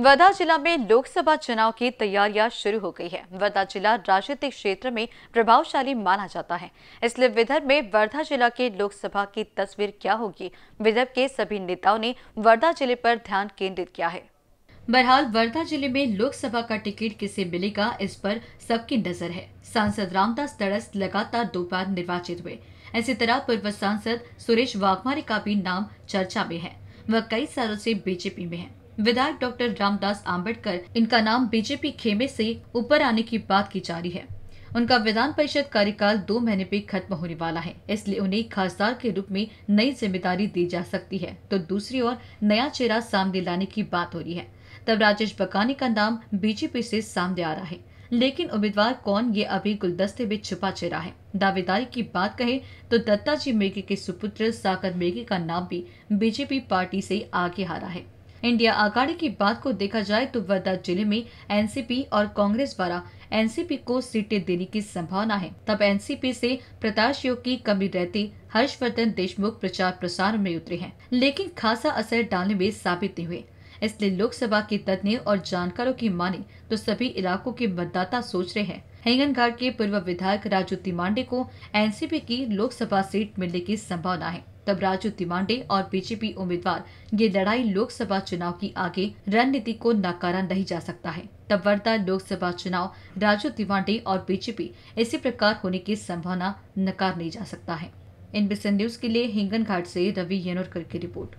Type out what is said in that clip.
वर्धा जिला में लोकसभा चुनाव की तैयारियां शुरू हो गई है वर्धा जिला राजनीतिक क्षेत्र में प्रभावशाली माना जाता है इसलिए विदर्भ में वर्धा जिला के लोकसभा की तस्वीर क्या होगी विदर्भ के सभी नेताओं ने वर्धा जिले पर ध्यान केंद्रित किया है बहरहाल वर्धा जिले में लोकसभा का टिकट किसे मिलेगा इस पर सबकी नजर है सांसद रामदास तड़स लगातार दो बार निर्वाचित हुए इसी तरह पूर्व सांसद सुरेश वाघमारे का भी नाम चर्चा में है वह कई सालों से बीजेपी में है विधायक डॉक्टर रामदास आम्बेडकर इनका नाम बीजेपी खेमे से ऊपर आने की बात की जा रही है उनका विधान परिषद कार्यकाल दो महीने पे खत्म होने वाला है इसलिए उन्हें खासदार के रूप में नई जिम्मेदारी दी जा सकती है तो दूसरी ओर नया चेहरा सामने लाने की बात हो रही है तब राजेश बकानी का नाम बीजेपी से सामने आ रहा है लेकिन उम्मीदवार कौन ये अभी गुलदस्ते में छुपा चेहरा है दावेदारी की बात कहे तो दत्ताजी मेघे के सुपुत्र साकर मेघे का नाम भी बीजेपी पार्टी से आगे आ रहा है इंडिया आघाड़ी की बात को देखा जाए तो वर्धा जिले में एनसीपी और कांग्रेस द्वारा एनसीपी को सीटें देने की संभावना है तब एनसीपी से प्रताश योग की कमी रहती हर्षवर्धन देशमुख प्रचार प्रसार में उतरे हैं लेकिन खासा असर डालने में साबित नहीं हुए इसलिए लोकसभा के तज्ञ और जानकारों की माने तो सभी इलाकों के मतदाता सोच रहे हैं हेंगन घाट के पूर्व विधायक राजू तिमांडे को एनसीपी की लोकसभा सीट मिलने की संभावना है तब राजू तिमांडे और बीजेपी उम्मीदवार ये लड़ाई लोकसभा चुनाव की आगे रणनीति को नकारा नहीं जा सकता है तब वर्ता लोकसभा चुनाव राजू तिवांडे और बीजेपी इसी प्रकार होने की संभावना नकार नहीं जा सकता है एनबीसी न्यूज के लिए हिंगन घाट ऐसी रवि येनोरकर की रिपोर्ट